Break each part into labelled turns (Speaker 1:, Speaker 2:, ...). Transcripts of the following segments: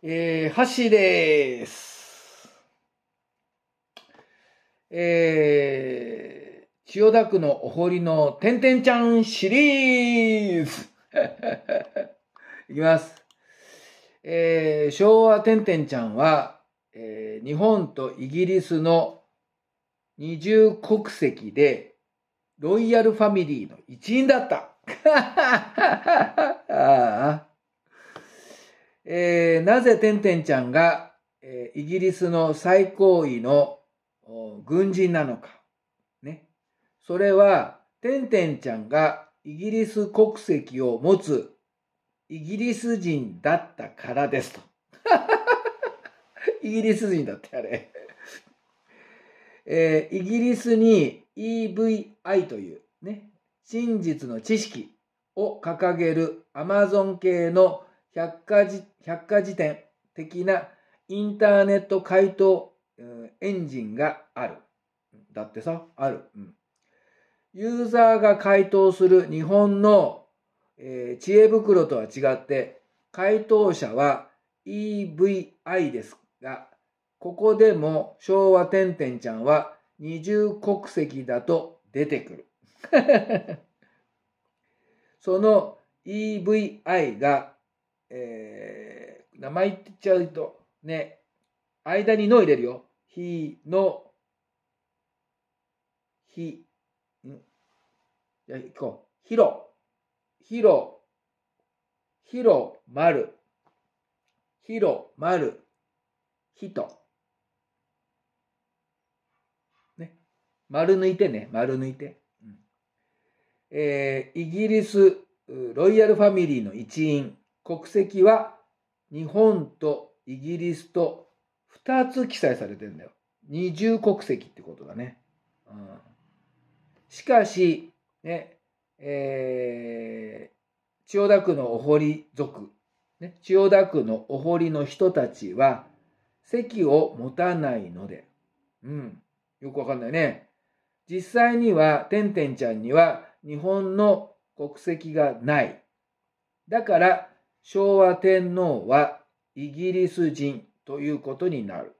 Speaker 1: えー、ハッーです。えー、千代田区のお堀のてんてんちゃんシリーズ いきます。えー、昭和てんてんちゃんは、えー、日本とイギリスの二重国籍で、ロイヤルファミリーの一員だった。ああ。えー、なぜてんてんちゃんが、えー、イギリスの最高位の軍人なのか。ね。それは、てんてんちゃんがイギリス国籍を持つイギリス人だったからですと。イギリス人だってあれ。えー、イギリスに EVI というね、真実の知識を掲げるアマゾン系の百科事百科事典的なインターネット回答、うん、エンジンがある。だってさ、ある。うん、ユーザーが回答する日本の、えー、知恵袋とは違って、回答者は EVI ですが、ここでも昭和てんてんちゃんは二重国籍だと出てくる。その EVI がえー、名前言っちゃうと、ね、間にの入れるよ。ひの、ひ、んじゃ行こう。ひろ、ひろ、ひろまる、ひろまる、ひと。ね。丸抜いてね、丸抜いて。うん、えー、イギリス、ロイヤルファミリーの一員。国籍は日本とイギリスと2つ記載されてんだよ。二重国籍ってことだね。うん、しかし、ね、えー、千代田区のお堀族、ね、千代田区のお堀の人たちは席を持たないので、うん、よくわかんないね。実際には、てんてんちゃんには日本の国籍がない。だから、昭和天皇はイギリス人ということになる。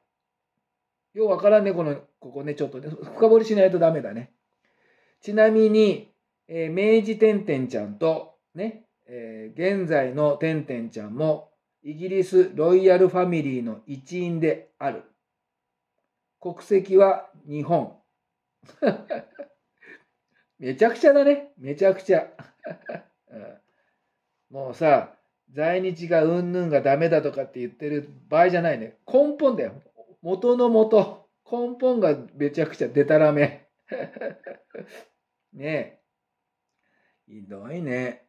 Speaker 1: ようわからんね、この、ここね、ちょっとね、深掘りしないとダメだね。ちなみに、えー、明治てんてんちゃんと、ね、えー、現在のてんてんちゃんも、イギリスロイヤルファミリーの一員である。国籍は日本。めちゃくちゃだね。めちゃくちゃ。もうさ、在日がうんぬんがダメだとかって言ってる場合じゃないね。根本だよ。元の元。根本がめちゃくちゃでたらめ。ねえ。ひどいね。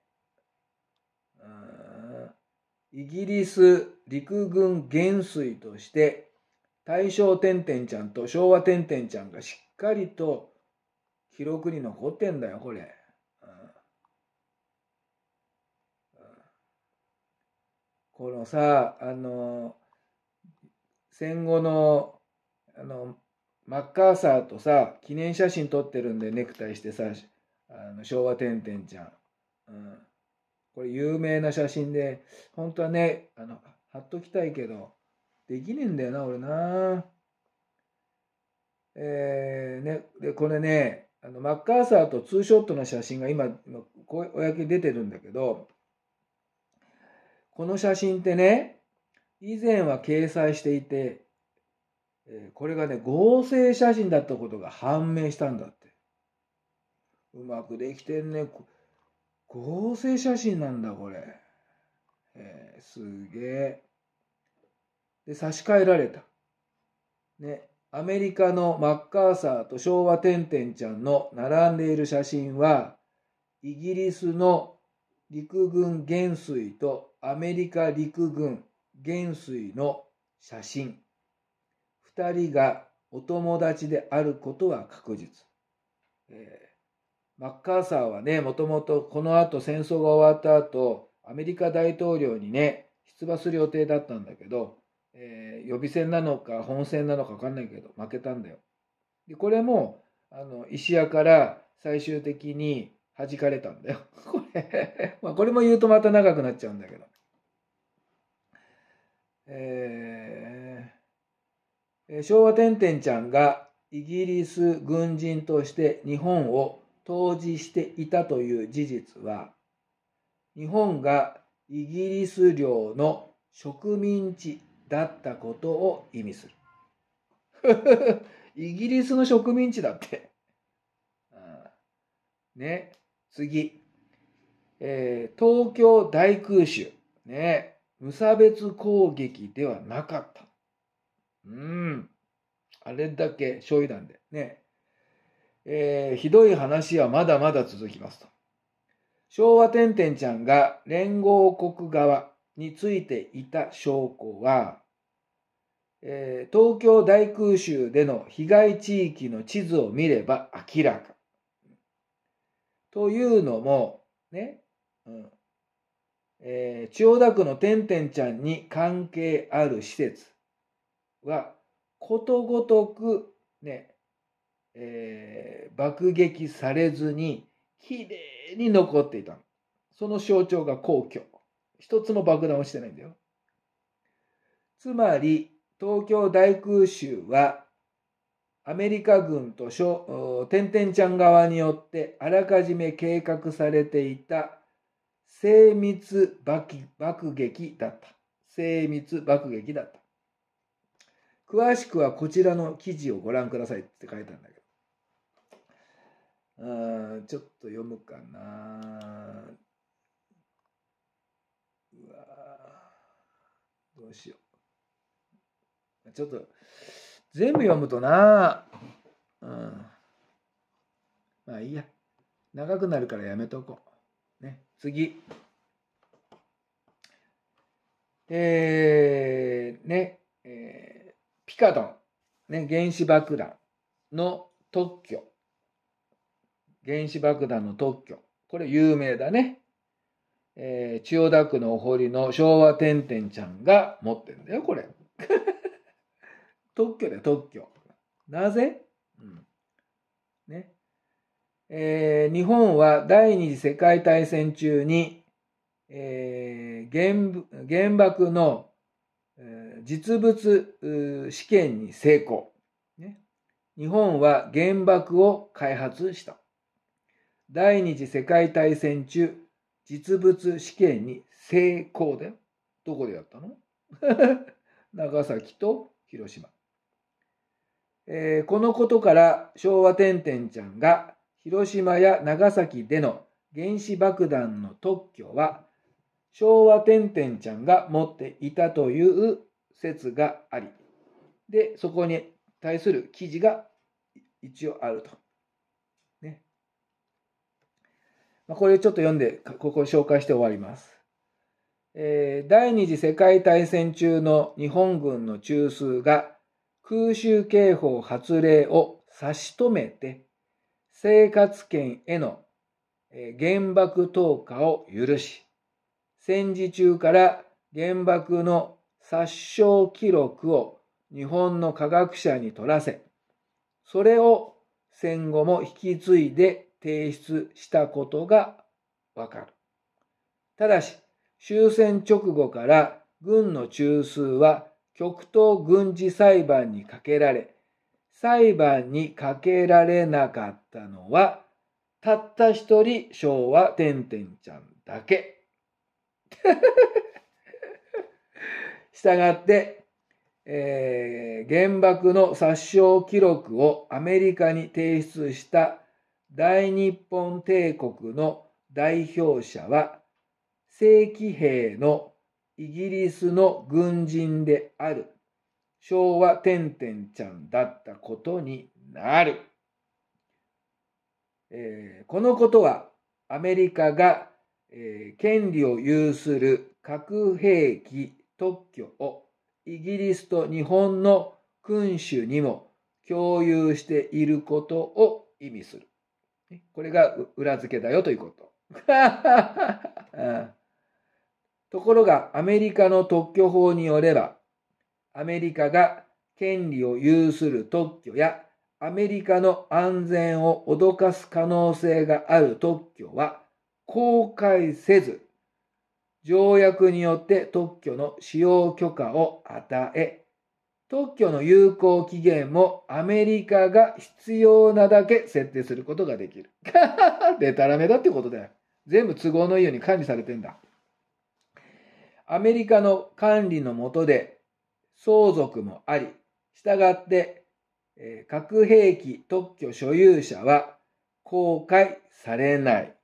Speaker 1: イギリス陸軍元帥として大正天々ちゃんと昭和天々ちゃんがしっかりと記録に残ってんだよ、これ。このさあの戦後のあのマッカーサーとさ記念写真撮ってるんでネクタイしてさあの昭和てんてんちゃん、うん、これ有名な写真で本当はねあの貼っときたいけどできねえんだよな俺なえー、ねでこれねあのマッカーサーとツーショットの写真が今今公に出てるんだけどこの写真ってね、以前は掲載していて、これがね、合成写真だったことが判明したんだって。うまくできてんね。合成写真なんだ、これ。えー、すげえ。で、差し替えられた。ね、アメリカのマッカーサーと昭和てんてんちゃんの並んでいる写真は、イギリスの陸軍元帥とアメリカ陸軍元帥の写真2人がお友達であることは確実、えー、マッカーサーはねもともとこのあと戦争が終わった後アメリカ大統領にね出馬する予定だったんだけど、えー、予備選なのか本選なのか分かんないけど負けたんだよ。でこれもあの石屋から最終的に弾かれたんだよ。こ れまあこれも言うとまた長くなっちゃうんだけど。えー、昭和てんてんちゃんがイギリス軍人として日本を統治していたという事実は、日本がイギリス領の植民地だったことを意味する。イギリスの植民地だって。ね。次。えー、東京大空襲。ね。無差別攻撃ではなかった。うん。あれだけ焼夷弾で。ね。えー、ひどい話はまだまだ続きますと。昭和てんてんちゃんが連合国側についていた証拠は、えー、東京大空襲での被害地域の地図を見れば明らか。というのも、ね、うん、えー、千代田区のてんてんちゃんに関係ある施設は、ことごとく、ね、えー、爆撃されずに、きれいに残っていたその象徴が皇居。一つも爆弾をしてないんだよ。つまり、東京大空襲はアメリカ軍とてんてんちゃん側によってあらかじめ計画されていた精密爆撃だった。精密爆撃だった。詳しくはこちらの記事をご覧くださいって書いたんだけど。うんちょっと読むかな。うわどうしよう。ちょっと。全部読むとな、うん。まあいいや。長くなるからやめとこう。ね、次。えー、ね、えー、ピカドン、ね、原子爆弾の特許。原子爆弾の特許。これ有名だね。えー、千代田区のお堀の昭和天々ちゃんが持ってんだよ、これ。特許だよ、特許。なぜ、うんねえー、日本は第二次世界大戦中に、えー、原原爆の、えー、実物試験に成功、ね。日本は原爆を開発した。第二次世界大戦中、実物試験に成功だよ。どこでやったの 長崎と広島。えー、このことから昭和てんてんちゃんが広島や長崎での原子爆弾の特許は昭和てんてんちゃんが持っていたという説がありでそこに対する記事が一応あると。ねまあ、これちょっと読んでここを紹介して終わります。えー、第二次世界大戦中の日本軍の中枢が空襲警報発令を差し止めて、生活圏への原爆投下を許し、戦時中から原爆の殺傷記録を日本の科学者に取らせ、それを戦後も引き継いで提出したことがわかる。ただし、終戦直後から軍の中枢は極東軍事裁判にかけられ、裁判にかけられなかったのは、たった一人昭和てんてんちゃんだけ。したがって、えー、原爆の殺傷記録をアメリカに提出した大日本帝国の代表者は正規兵のイギリスの軍人である昭和てんてんちゃんだったことになる。えー、このことはアメリカが、えー、権利を有する核兵器特許をイギリスと日本の君主にも共有していることを意味する。これが裏付けだよということ。ところがアメリカの特許法によれば、アメリカが権利を有する特許やアメリカの安全を脅かす可能性がある特許は公開せず、条約によって特許の使用許可を与え、特許の有効期限もアメリカが必要なだけ設定することができる。でたらめだってことだよ。全部都合のいいように管理されてんだ。アメリカの管理の下で相続もあり、従って、え核兵器特許所有者は公開されない。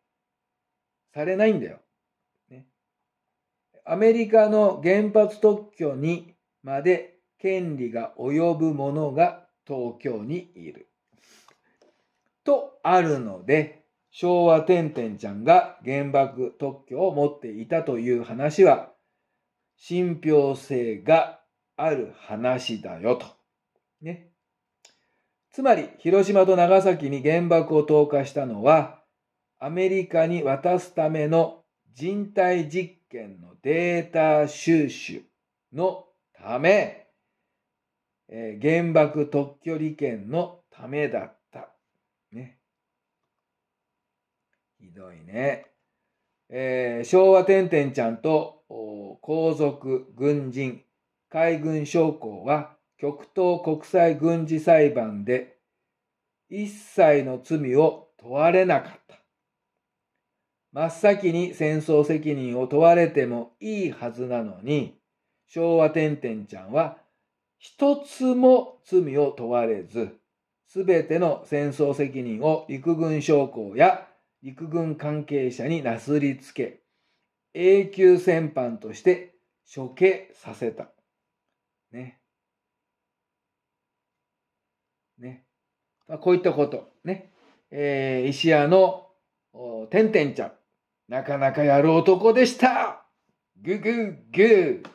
Speaker 1: されないんだよ。ね、アメリカの原発特許にまで権利が及ぶ者が東京にいる。とあるので、昭和天々ちゃんが原爆特許を持っていたという話は信憑性がある話だよと。ね。つまり、広島と長崎に原爆を投下したのは、アメリカに渡すための人体実験のデータ収集のため、えー、原爆特許利権のためだった。ね。ひどいね。えー、昭和てんてんちゃんと皇族、軍人、海軍将校は極東国際軍事裁判で一切の罪を問われなかった。真っ先に戦争責任を問われてもいいはずなのに、昭和てんてんちゃんは一つも罪を問われず、すべての戦争責任を陸軍将校や陸軍関係者になすりつけ、永久戦犯として処刑させた。ね。ね。まあ、こういったこと。ね。えー、石屋の、てんてんちゃん。なかなかやる男でした。ぐぐぐー。